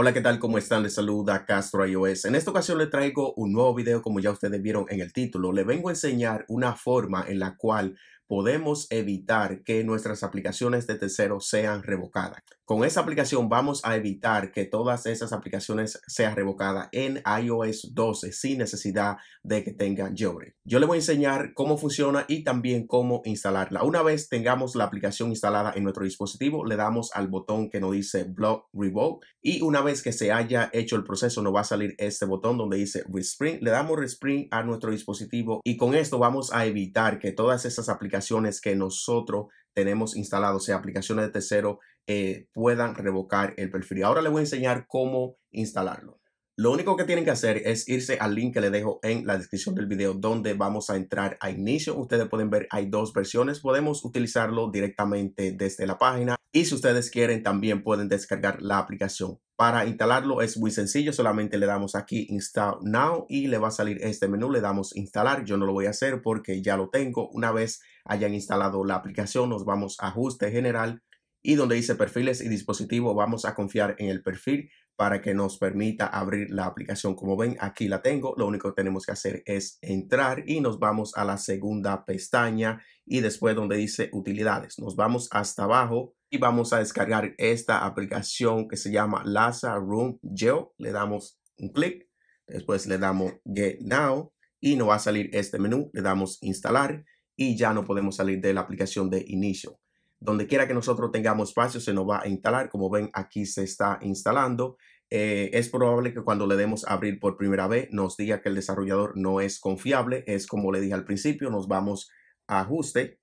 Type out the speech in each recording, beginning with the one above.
Hola, ¿qué tal? ¿Cómo están? Les saluda Castro iOS. En esta ocasión les traigo un nuevo video, como ya ustedes vieron en el título. Le vengo a enseñar una forma en la cual podemos evitar que nuestras aplicaciones de terceros sean revocadas. Con esa aplicación vamos a evitar que todas esas aplicaciones sean revocadas en iOS 12 sin necesidad de que tengan jailbreak. Yo le voy a enseñar cómo funciona y también cómo instalarla. Una vez tengamos la aplicación instalada en nuestro dispositivo, le damos al botón que nos dice Block Revoke y una vez que se haya hecho el proceso nos va a salir este botón donde dice Respring. Le damos Respring a nuestro dispositivo y con esto vamos a evitar que todas esas aplicaciones que nosotros tenemos instalados, o sea, aplicaciones de tercero, eh, puedan revocar el perfil. Ahora les voy a enseñar cómo instalarlo. Lo único que tienen que hacer es irse al link que le dejo en la descripción del video donde vamos a entrar a inicio. Ustedes pueden ver, hay dos versiones. Podemos utilizarlo directamente desde la página y si ustedes quieren, también pueden descargar la aplicación. Para instalarlo es muy sencillo, solamente le damos aquí Install Now y le va a salir este menú, le damos Instalar. Yo no lo voy a hacer porque ya lo tengo. Una vez hayan instalado la aplicación, nos vamos a Ajuste General y donde dice Perfiles y Dispositivo, vamos a confiar en el perfil para que nos permita abrir la aplicación. Como ven, aquí la tengo. Lo único que tenemos que hacer es entrar y nos vamos a la segunda pestaña y después donde dice utilidades. Nos vamos hasta abajo y vamos a descargar esta aplicación que se llama Lasa Room Geo. Le damos un clic, después le damos Get Now y nos va a salir este menú. Le damos Instalar y ya no podemos salir de la aplicación de inicio. Donde quiera que nosotros tengamos espacio se nos va a instalar. Como ven, aquí se está instalando. Eh, es probable que cuando le demos abrir por primera vez nos diga que el desarrollador no es confiable. Es como le dije al principio, nos vamos a ajuste,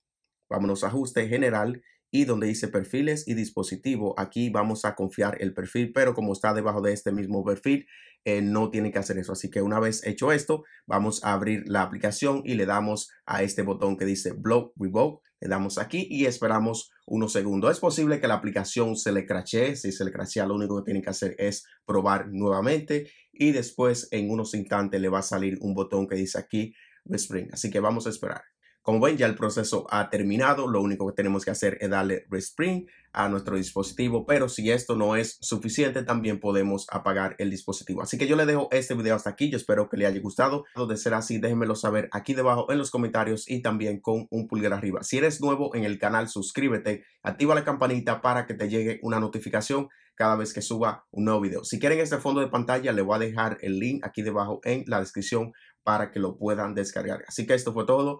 vámonos a ajuste general donde dice perfiles y dispositivo, aquí vamos a confiar el perfil, pero como está debajo de este mismo perfil, eh, no tiene que hacer eso. Así que una vez hecho esto, vamos a abrir la aplicación y le damos a este botón que dice Block Revoke. Le damos aquí y esperamos unos segundos. Es posible que la aplicación se le crache Si se le crachea, lo único que tiene que hacer es probar nuevamente y después en unos instantes le va a salir un botón que dice aquí Spring. Así que vamos a esperar. Como ven, ya el proceso ha terminado. Lo único que tenemos que hacer es darle respring a nuestro dispositivo. Pero si esto no es suficiente, también podemos apagar el dispositivo. Así que yo le dejo este video hasta aquí. Yo espero que le haya gustado. De ser así, déjenmelo saber aquí debajo en los comentarios y también con un pulgar arriba. Si eres nuevo en el canal, suscríbete. Activa la campanita para que te llegue una notificación cada vez que suba un nuevo video. Si quieren este fondo de pantalla, le voy a dejar el link aquí debajo en la descripción para que lo puedan descargar. Así que esto fue todo.